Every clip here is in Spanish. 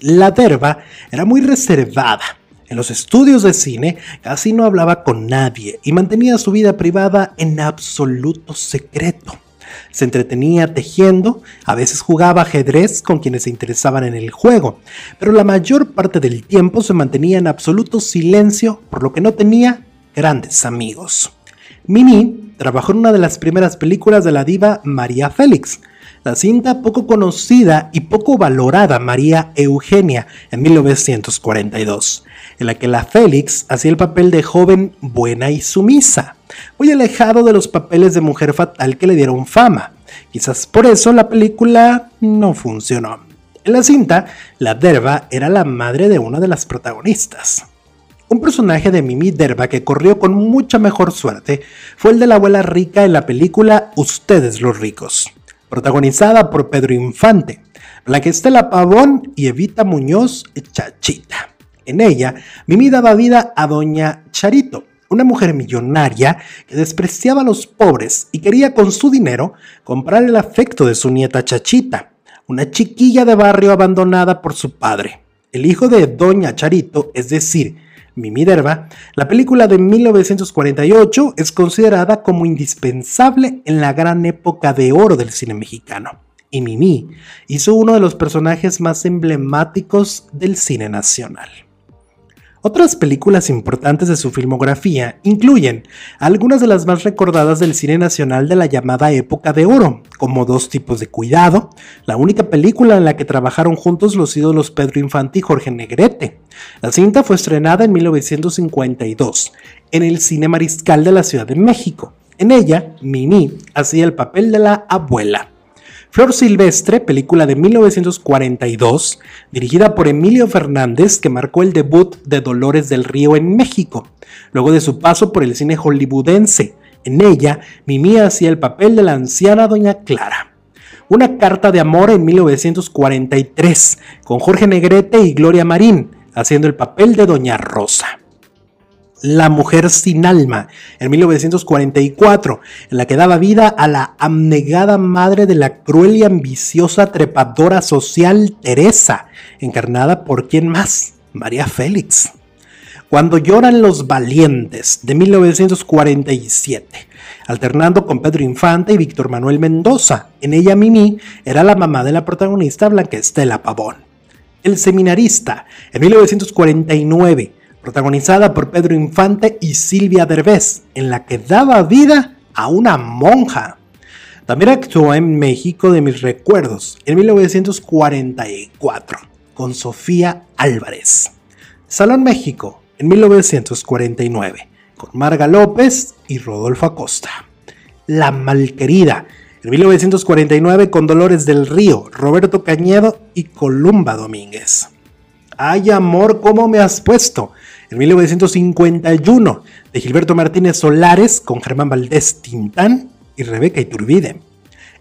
La Derba era muy reservada. En los estudios de cine casi no hablaba con nadie y mantenía su vida privada en absoluto secreto. Se entretenía tejiendo, a veces jugaba ajedrez con quienes se interesaban en el juego, pero la mayor parte del tiempo se mantenía en absoluto silencio, por lo que no tenía grandes amigos. Mimi trabajó en una de las primeras películas de la diva María Félix, la cinta poco conocida y poco valorada María Eugenia en 1942, en la que la Félix hacía el papel de joven buena y sumisa, muy alejado de los papeles de mujer fatal que le dieron fama. Quizás por eso la película no funcionó. En la cinta, la Derba era la madre de una de las protagonistas. Un personaje de Mimi Derba que corrió con mucha mejor suerte fue el de la abuela rica en la película Ustedes los ricos protagonizada por Pedro Infante, Estela Pavón y Evita Muñoz Chachita. En ella, Mimi daba vida a Doña Charito, una mujer millonaria que despreciaba a los pobres y quería con su dinero comprar el afecto de su nieta Chachita, una chiquilla de barrio abandonada por su padre. El hijo de Doña Charito, es decir, Mimiderva, la película de 1948 es considerada como indispensable en la gran época de oro del cine mexicano, y Mimi hizo uno de los personajes más emblemáticos del cine nacional. Otras películas importantes de su filmografía incluyen algunas de las más recordadas del cine nacional de la llamada época de oro, como Dos tipos de cuidado, la única película en la que trabajaron juntos los ídolos Pedro Infante y Jorge Negrete. La cinta fue estrenada en 1952 en el Cine Mariscal de la Ciudad de México. En ella, Mini hacía el papel de la abuela. Flor Silvestre, película de 1942, dirigida por Emilio Fernández, que marcó el debut de Dolores del Río en México, luego de su paso por el cine hollywoodense. En ella, Mimía hacía el papel de la anciana Doña Clara. Una carta de amor en 1943, con Jorge Negrete y Gloria Marín, haciendo el papel de Doña Rosa. La Mujer sin Alma, en 1944, en la que daba vida a la abnegada madre de la cruel y ambiciosa trepadora social Teresa, encarnada por quién más, María Félix. Cuando lloran los valientes, de 1947, alternando con Pedro Infante y Víctor Manuel Mendoza. En ella Mimi era la mamá de la protagonista Blanca Estela Pavón. El seminarista, en 1949, protagonizada por Pedro Infante y Silvia Derbez, en la que daba vida a una monja. También actuó en México de mis recuerdos, en 1944, con Sofía Álvarez. Salón México, en 1949, con Marga López y Rodolfo Acosta. La Malquerida, en 1949, con Dolores del Río, Roberto Cañedo y Columba Domínguez. ¡Ay, amor, cómo me has puesto! En 1951, de Gilberto Martínez Solares con Germán Valdés Tintán y Rebeca Iturbide.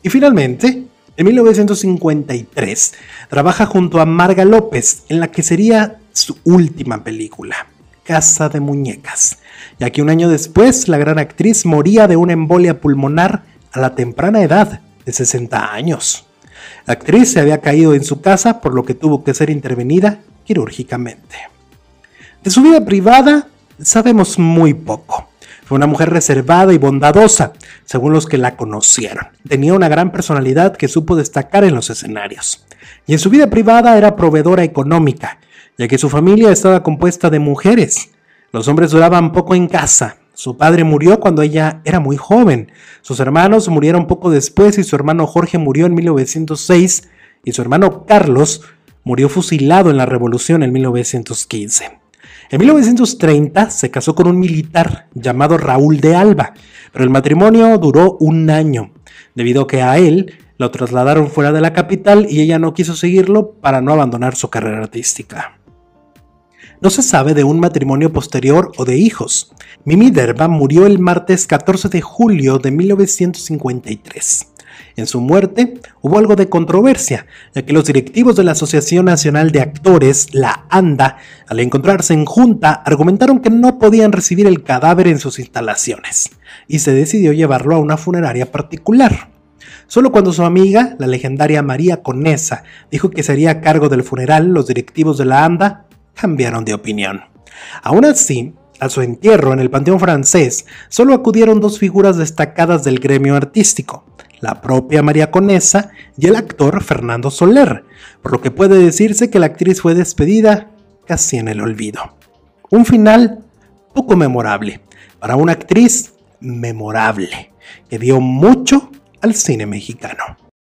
Y finalmente, en 1953, trabaja junto a Marga López en la que sería su última película, Casa de Muñecas, ya que un año después la gran actriz moría de una embolia pulmonar a la temprana edad de 60 años. La actriz se había caído en su casa por lo que tuvo que ser intervenida quirúrgicamente. De su vida privada sabemos muy poco. Fue una mujer reservada y bondadosa, según los que la conocieron. Tenía una gran personalidad que supo destacar en los escenarios. Y en su vida privada era proveedora económica, ya que su familia estaba compuesta de mujeres. Los hombres duraban poco en casa. Su padre murió cuando ella era muy joven. Sus hermanos murieron poco después y su hermano Jorge murió en 1906 y su hermano Carlos murió fusilado en la revolución en 1915. En 1930 se casó con un militar llamado Raúl de Alba, pero el matrimonio duró un año, debido a que a él lo trasladaron fuera de la capital y ella no quiso seguirlo para no abandonar su carrera artística. No se sabe de un matrimonio posterior o de hijos. Mimi Derba murió el martes 14 de julio de 1953. En su muerte hubo algo de controversia, ya que los directivos de la Asociación Nacional de Actores, la ANDA, al encontrarse en junta, argumentaron que no podían recibir el cadáver en sus instalaciones, y se decidió llevarlo a una funeraria particular. Solo cuando su amiga, la legendaria María Conesa, dijo que sería a cargo del funeral, los directivos de la ANDA cambiaron de opinión. Aún así, a su entierro en el Panteón francés solo acudieron dos figuras destacadas del gremio artístico, la propia María Conesa y el actor Fernando Soler, por lo que puede decirse que la actriz fue despedida casi en el olvido. Un final poco memorable para una actriz memorable que dio mucho al cine mexicano.